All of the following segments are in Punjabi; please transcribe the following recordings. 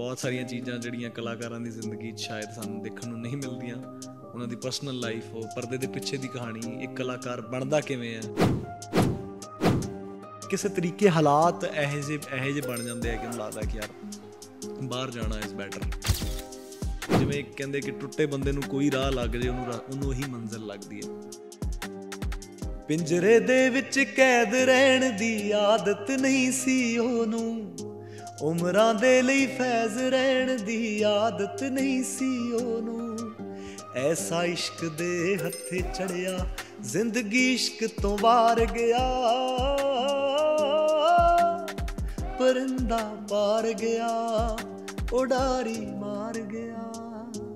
ਬਹੁਤ ਸਾਰੀਆਂ ਚੀਜ਼ਾਂ ਜਿਹੜੀਆਂ ਕਲਾਕਾਰਾਂ ਦੀ ਜ਼ਿੰਦਗੀ 'ਚ ਸ਼ਾਇਦ ਸਾਨੂੰ ਦੇਖਣ ਨੂੰ ਨਹੀਂ ਮਿਲਦੀਆਂ ਉਹਨਾਂ ਦੀ ਪਰਸਨਲ ਲਾਈਫ ਉਹ ਪਰਦੇ ਦੇ ਪਿੱਛੇ ਦੀ ਕਹਾਣੀ ਇੱਕ ਕਲਾਕਾਰ ਬਣਦਾ ਕਿਵੇਂ ਹੈ ਕਿਸੇ ਤਰੀਕੇ ਹਾਲਾਤ ਇਹੋ ਜਿਹੇ ਇਹੋ ਜਿਹੇ ਬਣ ਜਾਂਦੇ ਆ ਕਿ ਮੈਨੂੰ ਲੱਗਦਾ ਕਿ ਯਾਰ ਬਾਹਰ ਜਾਣਾ ਇਸ ਬੈਟਰ ਜਿਵੇਂ ਕਹਿੰਦੇ ਕਿ ਟੁੱਟੇ ਬੰਦੇ ਨੂੰ ਕੋਈ ਰਾਹ ਲੱਗ ਜੇ ਉਹਨੂੰ ਉਹਨੂੰ ਹੀ ਮੰਜ਼ਿਲ ਲੱਗਦੀ ਹੈ ਪਿੰਜਰੇ ਦੇ ਵਿੱਚ ਕੈਦ ਰਹਿਣ ਦੀ ਆਦਤ ਨਹੀਂ ਸੀ ਉਹਨੂੰ ਉਮਰਾਂ ਦੇ ਲਈ ਫੈਜ਼ ਰਹਿਣ ਦੀ ਆਦਤ ਨਹੀਂ ਸੀ ਉਹਨੂੰ ਐਸਾ ਇਸ਼ਕ ਦੇ ਹੱਥੇ ਚੜਿਆ ਜ਼ਿੰਦਗੀ ਇਸ਼ਕ ਤੋਂ ਵਾਰ ਗਿਆ ਪਰੰਦਾ ਪਾਰ ਗਿਆ ਉਡਾਰੀ ਮਾਰ ਗਿਆ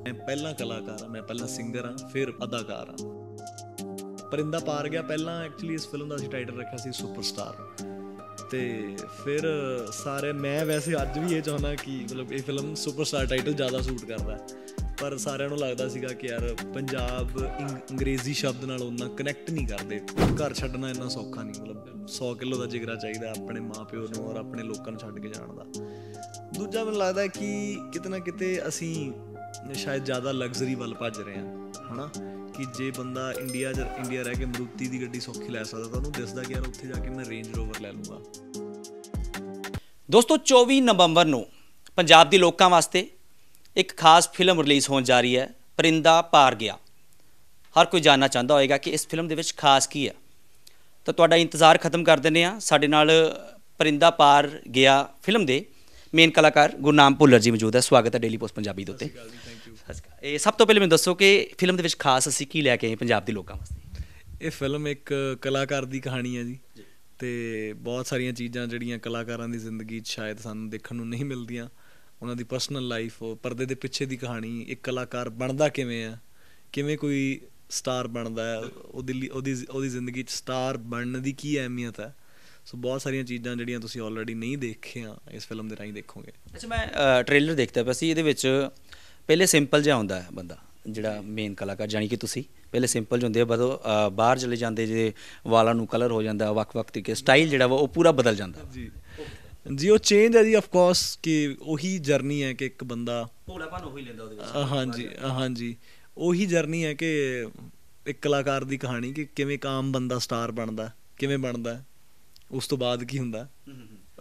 ਮੈਂ ਪਹਿਲਾ ਕਲਾਕਾਰ ਹਾਂ ਮੈਂ ਪਹਿਲਾ ਸਿੰਗਰ ਹਾਂ ਫਿਰ ਅਦਾਕਾਰ ਹਾਂ ਪਰਿੰਦਾ ਪਾਰ ਗਿਆ ਪਹਿਲਾਂ ਐਕਚੁਅਲੀ ਇਸ ਫਿਲਮ ਦਾ ਅਸੀਂ ਟਾਈਟਲ ਰੱਖਿਆ ਸੀ ਸੁਪਰਸਟਾਰ ਤੇ ਫਿਰ ਸਾਰੇ ਮੈਂ ਵੈਸੇ ਅੱਜ ਵੀ ਇਹ ਚਾਹੁੰਦਾ ਕਿ ਮਤਲਬ ਇਹ ਫਿਲਮ ਸੁਪਰਸਟਾਰ ਟਾਈਟਲ ਜ਼ਿਆਦਾ ਸੂਟ ਕਰਦਾ ਪਰ ਸਾਰਿਆਂ ਨੂੰ ਲੱਗਦਾ ਸੀਗਾ ਕਿ ਯਾਰ ਪੰਜਾਬ ਅੰਗਰੇਜ਼ੀ ਸ਼ਬਦ ਨਾਲ ਉਹਨਾਂ ਕਨੈਕਟ ਨਹੀਂ ਕਰਦੇ ਘਰ ਛੱਡਣਾ ਇੰਨਾ ਸੌਖਾ ਨਹੀਂ ਮਤਲਬ 100 ਕਿਲੋ ਦਾ ਜਿਗਰਾ ਚਾਹੀਦਾ ਆਪਣੇ ਮਾਪਿਓ ਨੂੰ ਔਰ ਆਪਣੇ ਲੋਕਾਂ ਨੂੰ ਛੱਡ ਕੇ ਜਾਣ ਦਾ ਦੂਜਾ ਮੈਨੂੰ ਲੱਗਦਾ ਕਿ ਕਿਤਨਾ ਕਿਤੇ ਅਸੀਂ ਸ਼ਾਇਦ ਜ਼ਿਆਦਾ ਲਗਜ਼ਰੀ ਵੱਲ ਭੱਜ ਰਹੇ ਹਾਂ ਹਨਾ ਕਿ ਜੇ ਬੰਦਾ ਇੰਡੀਆ ਚ ਇੰਡੀਆ ਰਹਿ ਕੇ ਮਰੂਤੀ ਦੀ ਗੱਡੀ ਸੌਖੀ ਲੈ ਸਕਦਾ ਤਾਂ ਉਹਨੂੰ ਦਿਸਦਾ ਕਿ ਯਾਰ ਉੱਥੇ ਜਾ ਕੇ ਮੈਂ ਰੇਂਜ ਰੋਵਰ ਲੈ ਲੂੰਗਾ ਦੋਸਤੋ 24 ਨਵੰਬਰ ਨੂੰ ਪੰਜਾਬ ਦੇ ਲੋਕਾਂ ਵਾਸਤੇ ਇੱਕ ਖਾਸ ਫਿਲਮ ਰਿਲੀਜ਼ ਹੋਣ ਜਾ ਰਹੀ ਹੈ ਪਰਿੰਦਾ ਪਾਰ ਗਿਆ ਹਰ ਕੋਈ ਜਾਨਣਾ ਚਾਹੁੰਦਾ ਹੋਵੇਗਾ ਕਿ ਇਸ ਫਿਲਮ ਦੇ ਵਿੱਚ ਖਾਸ ਕੀ ਹੈ ਤਾਂ ਤੁਹਾਡਾ ਇੰਤਜ਼ਾਰ ਖਤਮ ਕਰ ਦਿੰਦੇ ਆ ਸਾਡੇ ਨਾਲ ਪਰਿੰਦਾ ਪਾਰ ਗਿਆ ਫਿਲਮ ਦੇ ਮੇਨ ਕਲਾਕਾਰ ਗੁਰਨਾਮ ਭੁੱਲਰ ਜੀ ਮੌਜੂਦ ਹੈ ਸਵਾਗਤ ਹੈ ਡੇਲੀ ਪੋਸਟ ਪੰਜਾਬੀ ਦੇ ਉੱਤੇ ਇਹ ਸਭ ਤੋਂ ਪਹਿਲੇ ਮੈਨੂੰ ਦੱਸੋ ਕਿ ਫਿਲਮ ਦੇ ਵਿੱਚ ਖਾਸ ਅਸੀਂ ਕੀ ਲੈ ਕੇ ਆਏ ਪੰਜਾਬ ਦੇ ਲੋਕਾਂ ਵਾਸਤੇ ਇਹ ਫਿਲਮ ਇੱਕ ਕਲਾਕਾਰ ਦੀ ਕਹਾਣੀ ਹੈ ਜੀ ਤੇ ਬਹੁਤ ਸਾਰੀਆਂ ਚੀਜ਼ਾਂ ਜਿਹੜੀਆਂ ਕਲਾਕਾਰਾਂ ਦੀ ਜ਼ਿੰਦਗੀ 'ਚ ਸ਼ਾਇਦ ਸਾਨੂੰ ਦੇਖਣ ਨੂੰ ਨਹੀਂ ਮਿਲਦੀਆਂ ਉਹਨਾਂ ਦੀ ਪਰਸਨਲ ਲਾਈਫ ਪਰਦੇ ਦੇ ਪਿੱਛੇ ਦੀ ਕਹਾਣੀ ਇੱਕ ਕਲਾਕਾਰ ਬਣਦਾ ਕਿਵੇਂ ਆ ਕਿਵੇਂ ਕੋਈ ਸਟਾਰ ਬਣਦਾ ਹੈ ਉਹਦੀ ਉਹਦੀ ਉਹਦੀ ਜ਼ਿੰਦਗੀ 'ਚ ਸਟਾਰ ਬਣਨ ਦੀ ਕੀ ਅਹਿਮੀਅਤ ਹੈ ਸੋ ਬਹੁਤ ਸਾਰੀਆਂ ਚੀਜ਼ਾਂ ਜਿਹੜੀਆਂ ਤੁਸੀਂ ਆਲਰੇਡੀ ਨਹੀਂ ਦੇਖਿਆ ਇਸ ਫਿਲਮ ਦੇ ਰਾਹੀਂ ਦੇਖੋਗੇ ਅੱਛਾ ਮੈਂ ਟ੍ਰੇਲਰ ਦੇਖਦਾ ਪਿਆ ਸੀ ਇਹਦੇ ਵਿੱਚ ਪਹਿਲੇ ਸਿੰਪਲ ਜਿਹਾ ਹੁੰਦਾ ਹੈ ਬੰਦਾ ਜਿਹੜਾ ਮੇਨ ਕਲਾਕਾਰ ਜਾਨੀ ਕਿ ਤੁਸੀਂ ਪਹਿਲੇ ਸਿੰਪਲ ਹੁੰਦੇ ਆ ਬਦੋ ਬਾਹਰ ਚਲੇ ਜਾਂਦੇ ਜੇ ਵਾਲਾਂ ਨੂੰ ਕਲਰ ਹੋ ਜਾਂਦਾ ਵਕ ਵੱਖ ਤਰੀਕੇ ਸਟਾਈਲ ਜਿਹੜਾ ਵਾ ਉਹ ਪੂਰਾ ਬਦਲ ਜਾਂਦਾ ਜੀ ਜੀ ਉਹ ਚੇਂਜ ਹੈ ਜੀ ਆਫ ਕੋਰਸ ਕਿ ਉਹੀ ਜਰਨੀ ਹੈ ਕਿ ਇੱਕ ਬੰਦਾ ਭੋਲਾਪਨ ਉਹੀ ਲੈਂਦਾ ਉਹਦੇ ਵਿੱਚ ਹਾਂਜੀ ਹਾਂਜੀ ਉਹੀ ਜਰਨੀ ਹੈ ਕਿ ਇੱਕ ਕਲਾਕਾਰ ਦੀ ਕਹਾਣੀ ਕਿ ਕਿਵੇਂ ਕਾਮ ਬੰਦਾ ਸਟਾਰ ਬਣਦਾ ਕਿਵੇਂ ਬਣਦਾ ਉਸ ਤੋਂ ਬਾਅਦ ਕੀ ਹੁੰਦਾ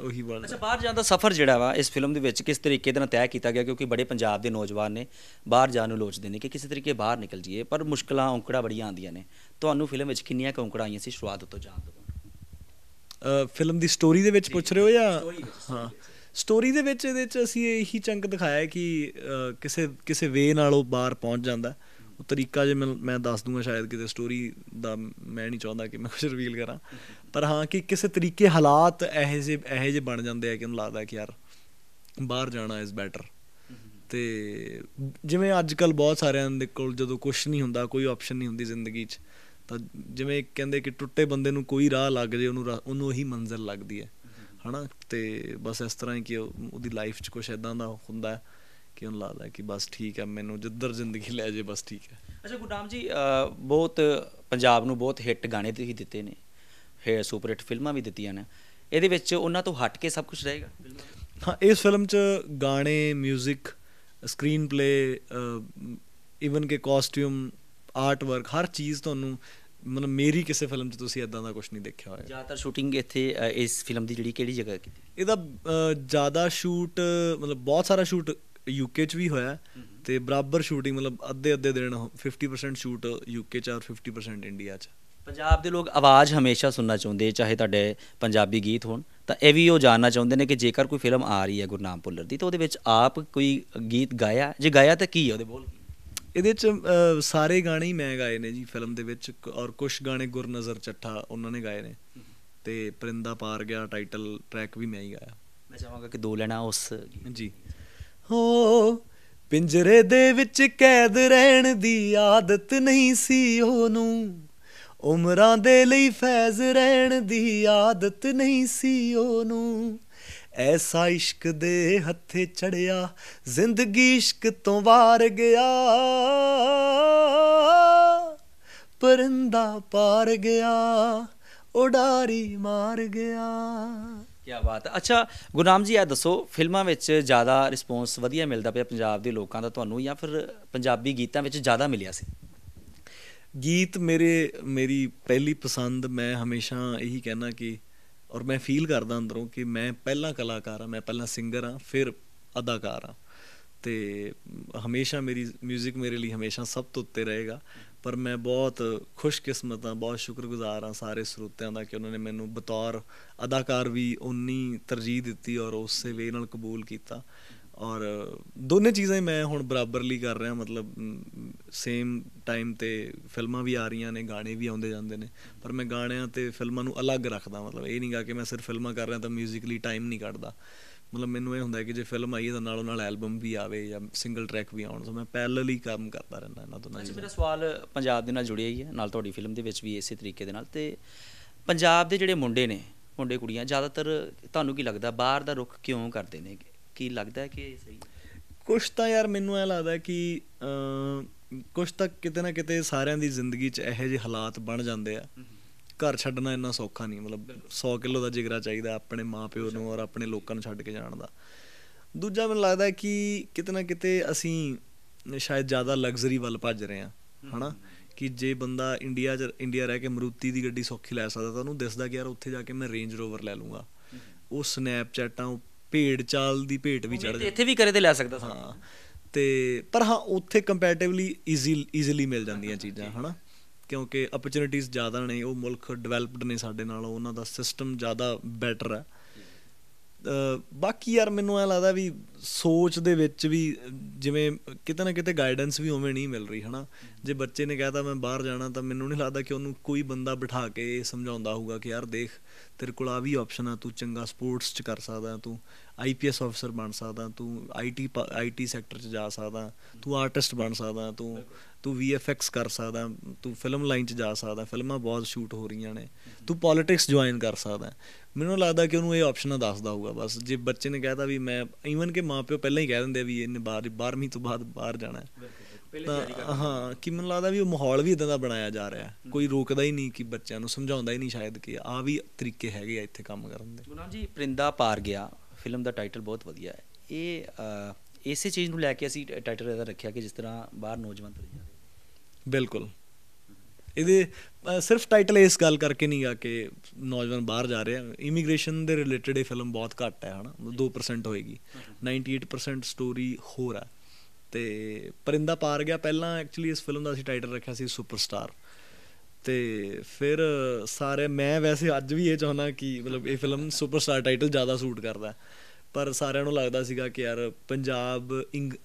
ਉਹੀ ਵੱਲ ਅੱਛਾ ਬਾਹਰ ਜਾਣ ਦਾ ਸਫ਼ਰ ਜਿਹੜਾ ਵਾ ਇਸ ਫਿਲਮ ਦੇ ਵਿੱਚ ਕਿਸ ਤਰੀਕੇ ਦੇ ਨਾਲ ਤੈਅ ਕੀਤਾ ਗਿਆ ਕਿਉਂਕਿ ਬੜੇ ਪੰਜਾਬ ਦੇ ਨੌਜਵਾਨ ਨੇ ਬਾਹਰ ਜਾਣ ਨੂੰ ਲੋਚਦੇ ਨੇ ਕਿ ਕਿਸੇ ਤਰੀਕੇ ਬਾਹਰ ਨਿਕਲ ਜਾਈਏ ਪਰ ਮੁਸ਼ਕਲਾਂ ਔਂਕੜਾ ਬੜੀਆਂ ਆਉਂਦੀਆਂ ਨੇ ਤੁਹਾਨੂੰ ਫਿਲਮ ਵਿੱਚ ਕਿੰਨੀਆਂ ਔਂਕੜਾਂ ਆਈਆਂ ਸੀ ਸ਼ੁਰੂਆਤ ਤੋਂ ਜਾਣ ਤੋਂ ਫਿਲਮ ਦੀ ਸਟੋਰੀ ਦੇ ਵਿੱਚ ਪੁੱਛ ਰਹੇ ਹੋ ਜਾਂ ਹਾਂ ਸਟੋਰੀ ਦੇ ਵਿੱਚ ਇਹਦੇ ਵਿੱਚ ਅਸੀਂ ਇਹੀ ਚੰਕ ਦਿਖਾਇਆ ਕਿ ਕਿਸੇ ਕਿਸੇ ਵੇ ਨਾਲ ਉਹ ਬਾਹਰ ਪਹੁੰਚ ਜਾਂਦਾ ਉਹ ਤਰੀਕਾ ਜੇ ਮੈਂ ਦੱਸ ਦੂੰਗਾ ਸ਼ਾਇਦ ਕਿਤੇ ਸਟੋਰੀ ਦਾ ਮੈਂ ਨਹੀਂ ਚਾਹੁੰਦਾ ਕਿ ਮੈਂ ਕੁਝ ਰਿਵੀਲ ਕਰਾਂ ਪਰ ਹਾਂ ਕਿ ਕਿਸੇ ਤਰੀਕੇ ਹਾਲਾਤ ਇਹੋ ਜਿਹੇ ਇਹੋ ਜਿਹੇ ਬਣ ਜਾਂਦੇ ਆ ਕਿ ਉਹਨੂੰ ਲੱਗਦਾ ਕਿ ਯਾਰ ਬਾਹਰ ਜਾਣਾ ਇਜ਼ ਬੈਟਰ ਤੇ ਜਿਵੇਂ ਅੱਜ ਕੱਲ ਬਹੁਤ ਸਾਰਿਆਂ ਦੇ ਕੋਲ ਜਦੋਂ ਕੁਝ ਨਹੀਂ ਹੁੰਦਾ ਕੋਈ ਆਪਸ਼ਨ ਨਹੀਂ ਹੁੰਦੀ ਜ਼ਿੰਦਗੀ 'ਚ ਤਾਂ ਜਿਵੇਂ ਕਹਿੰਦੇ ਕਿ ਟੁੱਟੇ ਬੰਦੇ ਨੂੰ ਕੋਈ ਰਾਹ ਲੱਗ ਜੇ ਉਹਨੂੰ ਉਹਨੂੰ ਉਹੀ ਮੰਜ਼ਿਲ ਲੱਗਦੀ ਹੈ ਹਨਾ ਤੇ ਬਸ ਇਸ ਤਰ੍ਹਾਂ ਹੀ ਕਿ ਉਹਦੀ ਲਾਈਫ 'ਚ ਕੁਝ ਐਦਾਂ ਦਾ ਹੁੰਦਾ ਹੈ ਕਿ ਉਹਨੂੰ ਲੱਗਦਾ ਕਿ ਬਸ ਠੀਕ ਹੈ ਮੈਨੂੰ ਜਿੱਧਰ ਜ਼ਿੰਦਗੀ ਲੈ ਜਾਏ ਬਸ ਠੀਕ ਹੈ ਅੱਛਾ ਗੁਰਨਾਮ ਜੀ ਬਹੁਤ ਪੰਜਾਬ ਨੂੰ ਬਹੁਤ ਹਿੱਟ ਗਾਣੇ ਤੁਸੀਂ ਦਿੱਤੇ ਨੇ ਹੈ ਸੁਪਰ ਹਿੱਟ ਫਿਲਮਾਂ ਵੀ ਦਿੱਤੀਆਂ ਨੇ ਇਹਦੇ ਵਿੱਚ ਉਹਨਾਂ ਤੋਂ ਹਟ ਕੇ ਸਭ ਕੁਝ ਰਹੇਗਾ ਹਾਂ ਇਸ ਫਿਲਮ 'ਚ ਗਾਣੇ 뮤직 ਸਕਰੀਨ ਪਲੇ ਇਵਨ ਕੇ ਕਾਸਟਿਊਮ ਆਰਟ ਵਰਕ ਹਰ ਚੀਜ਼ ਤੁਹਾਨੂੰ ਮਤਲਬ ਮੇਰੀ ਕਿਸੇ ਫਿਲਮ 'ਚ ਤੁਸੀਂ ਇਦਾਂ ਦਾ ਕੁਝ ਨਹੀਂ ਦੇਖਿਆ ਹੋਇਆ ਜ਼ਿਆਦਾਤਰ ਸ਼ੂਟਿੰਗ ਇੱਥੇ ਇਸ ਫਿਲਮ ਦੀ ਜਿਹੜੀ ਕਿਹੜੀ ਜਗ੍ਹਾ ਕੀਤੀ ਇਹਦਾ ਜ਼ਿਆਦਾ ਸ਼ੂਟ ਮਤਲਬ ਬਹੁਤ ਸਾਰਾ ਸ਼ੂਟ ਯੂਕੇ 'ਚ ਵੀ ਹੋਇਆ ਤੇ ਬਰਾਬਰ ਸ਼ੂਟਿੰਗ ਮਤਲਬ ਅੱਧੇ ਅੱਧੇ ਦਿਨ 50% ਸ਼ੂਟ ਯੂਕੇ 'ਚ ਔਰ 50% ਇੰਡੀਆ 'ਚ ਪੰਜਾਬ ਦੇ ਲੋਕ ਆਵਾਜ਼ ਹਮੇਸ਼ਾ ਸੁਣਨਾ ਚਾਹੁੰਦੇ ਚਾਹੇ ਤੁਹਾਡੇ ਪੰਜਾਬੀ ਗੀਤ ਹੋਣ ਤਾਂ ਇਹ ਵੀ ਉਹ ਜਾਨਣਾ ਚਾਹੁੰਦੇ ਨੇ ਕਿ ਜੇਕਰ ਕੋਈ ਫਿਲਮ ਆ ਰਹੀ ਹੈ ਗੁਰਨਾਮ ਪੁੱਲਰ ਦੀ ਤਾਂ ਉਹਦੇ ਵਿੱਚ ਆਪ ਕੋਈ ਗੀਤ ਗਾਇਆ ਜੇ ਗਾਇਆ ਤਾਂ ਕੀ ਹੈ ਉਹਦੇ ਬੋਲ ਇਹਦੇ ਚ ਸਾਰੇ ਗਾਣੇ ਹੀ ਮੈਂ ਗਾਏ ਨੇ ਜੀ ਫਿਲਮ ਦੇ ਵਿੱਚ ਔਰ ਕੁਝ ਗਾਣੇ ਗੁਰਨਜ਼ਰ ਚੱਠਾ ਉਹਨਾਂ ਨੇ ਗਾਏ ਨੇ ਤੇ ਪਰਿੰਦਾ ਪਾਰ ਗਿਆ ਟਾਈਟਲ ਟਰੈਕ ਵੀ ਮੈਂ ਹੀ ਗਾਇਆ ਮੈਂ ਚਾਹਾਂਗਾ ਕਿ ਦੋ ਲੈਣਾ ਉਸ ਜੀ ਹੋ ਪਿੰਜਰੇ ਦੇ ਵਿੱਚ ਕੈਦ ਰਹਿਣ ਦੀ ਆਦਤ ਨਹੀਂ ਸੀ ਉਹਨੂੰ ਉਮਰਾਂ ਦੇ ਲਈ ਫੈਜ਼ ਰਹਿਣ ਦੀ ਆਦਤ ਨਹੀਂ ਸੀ ਉਹਨੂੰ ਐਸਾ ਇਸ਼ਕ ਦੇ ਹੱਥੇ ਚੜਿਆ ਜ਼ਿੰਦਗੀ ਇਸ਼ਕ ਤੋਂ ਵਾਰ ਗਿਆ ਪਰਿੰਦਾ ਪਾਰ ਗਿਆ ਉਡਾਰੀ ਮਾਰ ਗਿਆ ਕੀ ਬਾਤ ਹੈ ਅੱਛਾ ਗੁਨਾਮ ਜੀ ਇਹ ਦੱਸੋ ਫਿਲਮਾਂ ਵਿੱਚ ਜ਼ਿਆਦਾ ਰਿਸਪੌਂਸ ਵਧੀਆ ਮਿਲਦਾ ਪਿਆ ਪੰਜਾਬ ਦੇ ਲੋਕਾਂ ਦਾ ਤੁਹਾਨੂੰ ਜਾਂ ਫਿਰ ਪੰਜਾਬੀ ਗੀਤਾਂ ਵਿੱਚ ਜ਼ਿਆਦਾ ਮਿਲਿਆ ਸੀ ਗੀਤ ਮੇਰੇ ਮੇਰੀ ਪਹਿਲੀ ਪਸੰਦ ਮੈਂ ਹਮੇਸ਼ਾ ਇਹੀ ਕਹਿਣਾ ਕਿ ਔਰ ਮੈਂ ਫੀਲ ਕਰਦਾ ਅੰਦਰੋਂ ਕਿ ਮੈਂ ਪਹਿਲਾ ਕਲਾਕਾਰ ਆ ਮੈਂ ਪਹਿਲਾ ਸਿੰਗਰ ਆ ਫਿਰ ਅਦਾਕਾਰ ਆ ਤੇ ਹਮੇਸ਼ਾ ਮੇਰੀ 뮤직 ਮੇਰੇ ਲਈ ਹਮੇਸ਼ਾ ਸਭ ਤੋਂ ਉੱਤੇ ਰਹੇਗਾ ਪਰ ਮੈਂ ਬਹੁਤ ਖੁਸ਼ਕਿਸਮਤ ਹਾਂ ਬਹੁਤ ਸ਼ੁਕਰਗੁਜ਼ਾਰ ਹਾਂ ਸਾਰੇ ਸਰੋਤਿਆਂ ਦਾ ਕਿ ਉਹਨਾਂ ਨੇ ਮੈਨੂੰ ਬਤੌਰ ਅਦਾਕਾਰ ਵੀ ਉਨੀ ਤਰਜੀਹ ਦਿੱਤੀ ਔਰ ਉਸੇ ਵੇ ਨਾਲ ਕਬੂਲ ਕੀਤਾ ਔਰ ਦੋਨੇ ਚੀਜ਼ਾਂ ਮੈਂ ਹੁਣ ਬਰਾਬਰਲੀ ਕਰ ਰਿਹਾ ਮਤਲਬ ਸੇਮ ਟਾਈਮ ਤੇ ਫਿਲਮਾਂ ਵੀ ਆ ਰਹੀਆਂ ਨੇ ਗਾਣੇ ਵੀ ਆਉਂਦੇ ਜਾਂਦੇ ਨੇ ਪਰ ਮੈਂ ਗਾਣਿਆਂ ਤੇ ਫਿਲਮਾਂ ਨੂੰ ਅਲੱਗ ਰੱਖਦਾ ਮਤਲਬ ਇਹ ਨਹੀਂਗਾ ਕਿ ਮੈਂ ਸਿਰਫ ਫਿਲਮਾਂ ਕਰ ਰਿਹਾ ਤਾਂ ਮਿਊਜ਼ਿਕਲੀ ਟਾਈਮ ਨਹੀਂ ਕੱਢਦਾ ਮਤਲਬ ਮੈਨੂੰ ਇਹ ਹੁੰਦਾ ਕਿ ਜੇ ਫਿਲਮ ਆਈ ਤਾਂ ਨਾਲੋਂ ਨਾਲ ਐਲਬਮ ਵੀ ਆਵੇ ਜਾਂ ਸਿੰਗਲ ਟਰੈਕ ਵੀ ਆਉਣ ਸੋ ਮੈਂ ਹੀ ਕੰਮ ਕਰਦਾ ਰਹਿੰਦਾ ਇਹਨਾਂ ਦੋਨਾਂ ਚੀਜ਼ਾਂ ਮੇਰਾ ਸਵਾਲ ਪੰਜਾਬ ਦੇ ਨਾਲ ਜੁੜਿਆ ਹੀ ਹੈ ਨਾਲ ਤੁਹਾਡੀ ਫਿਲਮ ਦੇ ਵਿੱਚ ਵੀ ਇਸੇ ਤਰੀਕੇ ਦੇ ਨਾਲ ਤੇ ਪੰਜਾਬ ਦੇ ਜਿਹੜੇ ਮੁੰਡੇ ਨੇ ਮੁੰਡੇ ਕੁੜੀਆਂ ਜ਼ਿਆਦਾਤਰ ਤੁਹਾਨੂੰ ਕੀ ਲੱਗਦਾ ਬਾਹਰ ਦਾ ਰੁਖ ਕਿਉਂ ਕਰਦੇ ਨੇ ਕੀ ਲੱਗਦਾ ਕਿ ਸਹੀ ਕੁਛ ਤਾਂ ਯਾਰ ਮੈਨੂੰ ਇਹ ਲੱਗਦਾ ਕਿ ਕੁਛ ਤਾਂ ਕਿਤੇ ਨਾ ਕਿਤੇ ਸਾਰਿਆਂ ਦੀ ਜ਼ਿੰਦਗੀ 'ਚ ਇਹੋ ਜਿਹੇ ਹਾਲਾਤ ਬਣ ਜਾਂਦੇ ਆ ਘਰ ਛੱਡਣਾ ਇੰਨਾ ਸੌਖਾ ਨਹੀਂ ਮਤਲਬ 100 ਕਿਲੋ ਦਾ ਜਿਗਰਾ ਚਾਹੀਦਾ ਆਪਣੇ ਮਾਪਿਓ ਨੂੰ ਔਰ ਆਪਣੇ ਲੋਕਾਂ ਨੂੰ ਛੱਡ ਕੇ ਜਾਣ ਦਾ ਦੂਜਾ ਮੈਨੂੰ ਲੱਗਦਾ ਹੈ ਕਿ ਕਿਤਨਾ ਕਿਤੇ ਅਸੀਂ ਸ਼ਾਇਦ ਜ਼ਿਆਦਾ ਲਗਜ਼ਰੀ ਵੱਲ ਭੱਜ ਰਹੇ ਹਾਂ ਹਨਾ ਕਿ ਜੇ ਬੰਦਾ ਇੰਡੀਆ ਚ ਇੰਡੀਆ ਰਹਿ ਕੇ ਮਰੂਤੀ ਦੀ ਗੱਡੀ ਸੌਖੀ ਲੈ ਸਕਦਾ ਤਾਂ ਉਹਨੂੰ ਦਿਸਦਾ ਕਿ ਯਾਰ ਉੱਥੇ ਜਾ ਕੇ ਮੈਂ ਰੇਂਜ ਰੋਵਰ ਲੈ ਲੂੰਗਾ ਉਹ ਸਨੈਪਚੈਟਾਂ ਭੇਡ ਚਾਲ ਦੀ ਭੇਟ ਵੀ ਚੜ ਜਾ ਇੱਥੇ ਵੀ ਕਰੇ ਤੇ ਲੈ ਸਕਦਾ ਸਾਂ ਤੇ ਪਰ ਹਾਂ ਉੱਥੇ ਕੰਪੈਟੀਬਲੀ ਈਜ਼ੀ ਈਜ਼ੀਲੀ ਮਿਲ ਜਾਂਦੀਆਂ ਚੀਜ਼ਾਂ ਹਨਾ ਕਿਉਂਕਿ ਓਪਰਚ्युनिटीज ਜ਼ਿਆਦਾ ਨੇ ਉਹ ਮੁਲਕ ਡਿਵੈਲਪਡ ਨੇ ਸਾਡੇ ਨਾਲ ਉਹਨਾਂ ਦਾ ਸਿਸਟਮ ਜ਼ਿਆਦਾ ਬੈਟਰ ਹੈ ਬਾਕੀ ਯਾਰ ਮੈਨੂੰ ਐ ਲੱਗਦਾ ਵੀ ਸੋਚ ਦੇ ਵਿੱਚ ਵੀ ਜਿਵੇਂ ਕਿਤੇ ਨਾ ਕਿਤੇ ਗਾਈਡੈਂਸ ਵੀ ਉਵੇਂ ਨਹੀਂ ਮਿਲ ਰਹੀ ਹਨਾ ਜੇ ਬੱਚੇ ਨੇ ਕਹਿਤਾ ਮੈਂ ਬਾਹਰ ਜਾਣਾ ਤਾਂ ਮੈਨੂੰ ਨਹੀਂ ਲੱਗਦਾ ਕਿ ਉਹਨੂੰ ਕੋਈ ਬੰਦਾ ਬਿਠਾ ਕੇ ਸਮਝਾਉਂਦਾ ਹੋਊਗਾ ਕਿ ਯਾਰ ਦੇਖ ਤੇਰੇ ਕੋਲ ਆ ਵੀ ਆਪਸ਼ਨ ਆ ਤੂੰ ਚੰਗਾ ਸਪੋਰਟਸ 'ਚ ਕਰ ਸਕਦਾ ਤੂੰ ਆਈਪੀਐਸ ਅਫਸਰ ਬਣ ਸਕਦਾ ਤੂੰ ਆਈਟੀ ਆਈਟੀ ਸੈਕਟਰ 'ਚ ਜਾ ਸਕਦਾ ਤੂੰ ਆਰਟਿਸਟ ਬਣ ਸਕਦਾ ਤੂੰ ਤੂੰ ਵੀਐਫਐਕਸ ਕਰ ਸਕਦਾ ਤੂੰ ਫਿਲਮ ਲਾਈਨ 'ਚ ਜਾ ਸਕਦਾ ਫਿਲਮਾਂ ਬਹੁਤ ਸ਼ੂਟ ਹੋ ਰਹੀਆਂ ਨੇ ਤੂੰ ਪੋਲਿਟਿਕਸ ਜੁਆਇਨ ਕਰ ਸਕਦਾ ਮੈਨੂੰ ਲੱਗਦਾ ਕਿ ਉਹਨੂੰ ਇਹ ਆਪਸ਼ਨਾਂ ਦੱਸਦਾ ਹੋਊਗਾ ਬਸ ਜੇ ਬੱਚੇ ਨੇ ਕਹਿਤਾ ਵੀ ਮੈਂ ਈਵਨ ਕਿ ਮਾਪਿਓ ਪਹਿਲਾਂ ਹੀ ਕਹਿ ਦਿੰਦੇ ਵੀ ਇਹਨੇ 12ਵੀਂ ਤੋਂ ਬਾਅਦ ਬਾਹਰ ਜਾਣਾ ਹੈ ਹਾਂ ਕਿ ਮੈਨੂੰ ਲੱਗਦਾ ਵੀ ਉਹ ਮਾਹੌਲ ਵੀ ਇਦਾਂ ਦਾ ਬਣਾਇਆ ਜਾ ਰਿਹਾ ਕੋਈ ਰੋਕਦਾ ਹੀ ਨਹੀਂ ਕਿ ਬੱਚਿਆਂ ਨੂੰ ਸਮਝਾਉਂਦਾ ਹੀ ਨਹੀਂ ਸ਼ਾਇਦ ਕਿ ਆ ਵੀ ਤਰੀਕੇ ਹੈਗੇ ਆ ਇੱਥੇ ਕੰਮ ਕਰਨ ਦੇ ਗੁਨਾਮ ਜੀ ਪਰਿੰਦਾ ਪਾਰ ਗਿਆ ਫਿਲਮ ਦਾ ਟਾਈਟਲ ਬਹੁਤ ਵਧੀਆ ਹੈ ਇਹ ਇਸੇ ਚੀਜ਼ ਨੂੰ ਲੈ ਕੇ ਅਸੀਂ ਟਾਈਟਲ ਇਹਦਾ ਰੱਖਿਆ ਕਿ ਜਿਸ ਤਰ੍ਹਾਂ ਬਾਹਰ ਨੌਜਵਾਨ ਤੁਰੇ ਜਾਂਦੇ ਬਿਲਕੁਲ ਇਹਦੇ ਸਿਰਫ ਟਾਈਟਲ ਇਸ ਗੱਲ ਕਰਕੇ ਨਹੀਂ ਆ ਕਿ ਨੌਜਵਾਨ ਬਾਹਰ ਜਾ ਰਹੇ ਆ ਇਮੀਗ੍ਰੇਸ਼ਨ ਦੇ ਰਿਲੇਟਡ ਇਹ ਫਿਲਮ ਬਹੁਤ ਘੱਟ ਹੈ ਹਨਾ 2% ਹੋਏਗੀ 98% ਸਟੋਰੀ ਹੋਰ ਆ ਤੇ ਪਰਿੰਦਾ ਪਾਰ ਗਿਆ ਪਹਿਲਾਂ ਐਕਚੁਅਲੀ ਇਸ ਫਿਲਮ ਦਾ ਅਸੀਂ ਟਾਈਟਲ ਰੱਖਿਆ ਸੀ ਸੁਪਰਸਟਾਰ ਤੇ ਫਿਰ ਸਾਰੇ ਮੈਂ ਵੈਸੇ ਅੱਜ ਵੀ ਇਹ ਚਾਹੁੰਦਾ ਕਿ ਮਤਲਬ ਇਹ ਫਿਲਮ ਸੁਪਰਸਟਾਰ ਟਾਈਟਲ ਜ਼ਿਆਦਾ ਸੂਟ ਕਰਦਾ ਪਰ ਸਾਰਿਆਂ ਨੂੰ ਲੱਗਦਾ ਸੀਗਾ ਕਿ ਯਾਰ ਪੰਜਾਬ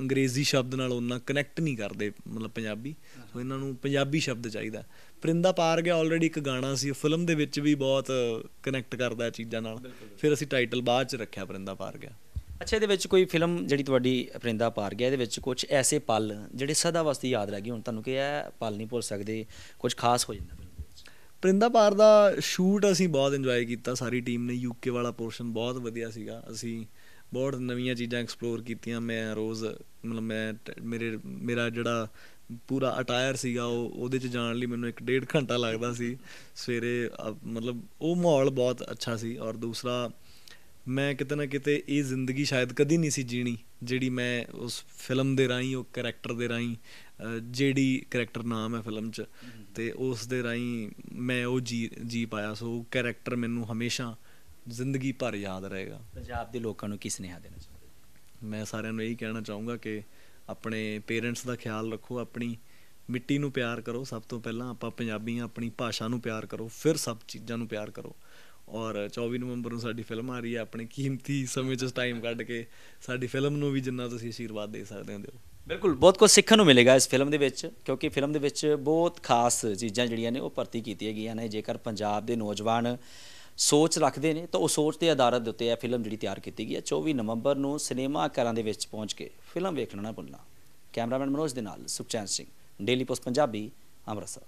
ਅੰਗਰੇਜ਼ੀ ਸ਼ਬਦ ਨਾਲ ਉਹਨਾਂ ਕਨੈਕਟ ਨਹੀਂ ਕਰਦੇ ਮਤਲਬ ਪੰਜਾਬੀ ਸੋ ਇਹਨਾਂ ਨੂੰ ਪੰਜਾਬੀ ਸ਼ਬਦ ਚਾਹੀਦਾ ਪਰਿੰਦਾ ਪਾਰ ਗਿਆ ਆਲਰੇਡੀ ਇੱਕ ਗਾਣਾ ਸੀ ਫਿਲਮ ਦੇ ਵਿੱਚ ਵੀ ਬਹੁਤ ਕਨੈਕਟ ਕਰਦਾ ਚੀਜ਼ਾਂ ਨਾਲ ਫਿਰ ਅਸੀਂ ਟਾਈਟਲ ਬਾਅਦ ਚ ਰੱਖਿਆ ਪਰਿੰਦਾ ਪਾਰ ਗਿਆ ਅੱਛਾ ਇਹਦੇ ਵਿੱਚ ਕੋਈ ਫਿਲਮ ਜਿਹੜੀ ਤੁਹਾਡੀ ਪਰਿੰਦਾ ਪਾਰ ਗਿਆ ਇਹਦੇ ਵਿੱਚ ਕੁਝ ਐਸੇ ਪਲ ਜਿਹੜੇ ਸਦਾ ਵਾਸਤੇ ਯਾਦ ਰਹਿ ਗਏ ਹੁਣ ਤੁਹਾਨੂੰ ਕਿਹਾ ਪਲ ਨਹੀਂ ਭੁੱਲ ਸਕਦੇ ਕੁਝ ਖਾਸ ਹੋ ਜਾਂਦਾ ਪਰਿੰਦਾ ਪਾਰ ਦਾ ਸ਼ੂਟ ਅਸੀਂ ਬਹੁਤ ਇੰਜੋਏ ਕੀਤਾ ਸਾਰੀ ਟੀਮ ਨੇ ਯੂਕੇ ਵਾਲਾ ਪੋਰਸ਼ਨ ਬਹੁਤ ਵਧੀਆ ਸੀਗਾ ਅਸੀਂ ਬਹੁਤ ਨਵੀਆਂ ਚੀਜ਼ਾਂ ਐਕਸਪਲੋਰ ਕੀਤੀਆਂ ਮੈਂ ਰੋਜ਼ ਮਤਲਬ ਮੈਂ ਮੇਰੇ ਮੇਰਾ ਜਿਹੜਾ ਪੂਰਾ ਅਟਾਇਰ ਸੀਗਾ ਉਹ ਉਹਦੇ ਚ ਜਾਣ ਲਈ ਮੈਨੂੰ ਇੱਕ ਡੇਢ ਘੰਟਾ ਲੱਗਦਾ ਸੀ ਸਵੇਰੇ ਮਤਲਬ ਉਹ ਮਾਹੌਲ ਬਹੁਤ ਅੱਛਾ ਸੀ ਔਰ ਦੂਸਰਾ ਮੈਂ ਕਿਤੇ ਨਾ ਕਿਤੇ ਇਹ ਜ਼ਿੰਦਗੀ ਸ਼ਾਇਦ ਕਦੀ ਨਹੀਂ ਸੀ ਜੀਣੀ ਜਿਹੜੀ ਮੈਂ ਉਸ ਫਿਲਮ ਦੇ ਰਾਹੀਂ ਉਹ ਕੈਰੈਕਟਰ ਦੇ ਰਾਹੀਂ ਜਿਹੜੀ ਕੈਰੈਕਟਰ ਨਾਮ ਹੈ ਫਿਲਮ 'ਚ ਤੇ ਉਸ ਦੇ ਰਾਹੀਂ ਮੈਂ ਉਹ ਜੀ ਜੀ ਪਾਇਆ ਸੋ ਕੈਰੈਕਟਰ ਮੈਨੂੰ ਹਮੇਸ਼ਾ ਜ਼ਿੰਦਗੀ ਭਰ ਯਾਦ ਰਹੇਗਾ ਪੰਜਾਬ ਦੇ ਲੋਕਾਂ ਨੂੰ ਕੀ ਸੁਨੇਹਾ ਦੇਣਾ ਚਾਹੁੰਦੇ ਮੈਂ ਸਾਰਿਆਂ ਨੂੰ ਇਹੀ ਕਹਿਣਾ ਚਾਹੂੰਗਾ ਕਿ ਆਪਣੇ ਪੇਰੈਂਟਸ ਦਾ ਖਿਆਲ ਰੱਖੋ ਆਪਣੀ ਮਿੱਟੀ ਨੂੰ ਪਿਆਰ ਕਰੋ ਸਭ ਤੋਂ ਪਹਿਲਾਂ ਆਪਾਂ ਪੰਜਾਬੀਆਂ ਆਪਣੀ ਭਾਸ਼ਾ ਨੂੰ ਪਿਆਰ ਕਰੋ ਫਿਰ ਸਭ ਚੀਜ਼ਾਂ ਨੂੰ ਪਿਆਰ ਕਰੋ ਔਰ 24 ਨਵੰਬਰ ਨੂੰ ਸਾਡੀ ਫਿਲਮ ਆ ਰਹੀ ਹੈ ਆਪਣੇ ਕੀਮਤੀ ਸਮੇਂ 'ਚ ਟਾਈਮ ਕੱਢ ਕੇ ਸਾਡੀ ਫਿਲਮ ਨੂੰ ਵੀ ਜਿੰਨਾ ਤੁਸੀਂ ਅਸ਼ੀਰਵਾਦ ਦੇ ਸਕਦੇ ਹੋ ਦਿਓ ਬਿਲਕੁਲ ਬਹੁਤ ਕੁਝ ਸਿੱਖਣ ਨੂੰ ਮਿਲੇਗਾ ਇਸ ਫਿਲਮ ਦੇ ਵਿੱਚ ਕਿਉਂਕਿ ਫਿਲਮ ਦੇ ਵਿੱਚ ਬਹੁਤ ਖਾਸ ਚੀਜ਼ਾਂ ਜਿਹੜੀਆਂ ਨੇ ਉਹ ਭਰਤੀ ਕੀਤੀਆਂ ਗਈਆਂ ਨੇ ਜੇਕਰ ਪੰਜਾਬ ਦੇ ਨੌਜਵਾਨ ਸੋਚ ਰੱਖਦੇ ਨੇ ਤਾਂ ਉਹ ਸੋਚ ਤੇ ਆਧਾਰਿਤ ਦੇ ਉੱਤੇ ਇਹ ਫਿਲਮ ਜਿਹੜੀ ਤਿਆਰ ਕੀਤੀ ਗਈ ਹੈ 24 ਨਵੰਬਰ ਨੂੰ ਸਿਨੇਮਾ ਘਰਾਂ ਦੇ ਵਿੱਚ ਪਹੁੰਚ ਕੇ ਫਿਲਮ ਵੇਖਣਾ ਨਾ ਭੁੱਲਣਾ ਕੈਮਰਾਮੈਨ ਮਨੋਜ ਦੇ ਨਾਲ ਸੁਖਚੈਨ ਸਿੰਘ ਡੇਲੀ ਪੋਸਟ ਪੰਜਾਬੀ ਅੰਮ੍ਰਿਤਸਰ